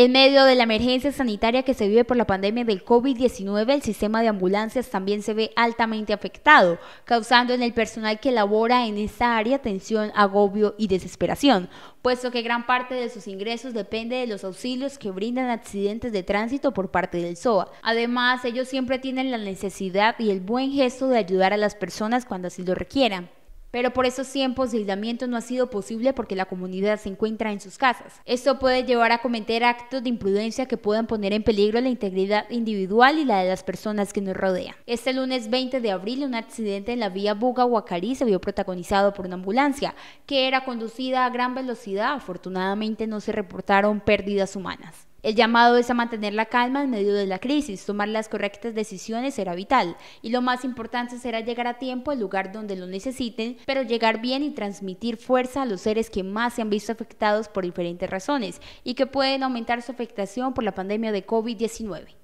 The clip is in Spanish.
En medio de la emergencia sanitaria que se vive por la pandemia del COVID-19, el sistema de ambulancias también se ve altamente afectado, causando en el personal que labora en esta área tensión, agobio y desesperación, puesto que gran parte de sus ingresos depende de los auxilios que brindan accidentes de tránsito por parte del SOA. Además, ellos siempre tienen la necesidad y el buen gesto de ayudar a las personas cuando así lo requieran. Pero por esos tiempos de aislamiento no ha sido posible porque la comunidad se encuentra en sus casas. Esto puede llevar a cometer actos de imprudencia que puedan poner en peligro la integridad individual y la de las personas que nos rodean. Este lunes 20 de abril, un accidente en la vía Buga-Huacarí se vio protagonizado por una ambulancia que era conducida a gran velocidad. Afortunadamente no se reportaron pérdidas humanas. El llamado es a mantener la calma en medio de la crisis, tomar las correctas decisiones será vital y lo más importante será llegar a tiempo al lugar donde lo necesiten, pero llegar bien y transmitir fuerza a los seres que más se han visto afectados por diferentes razones y que pueden aumentar su afectación por la pandemia de COVID-19.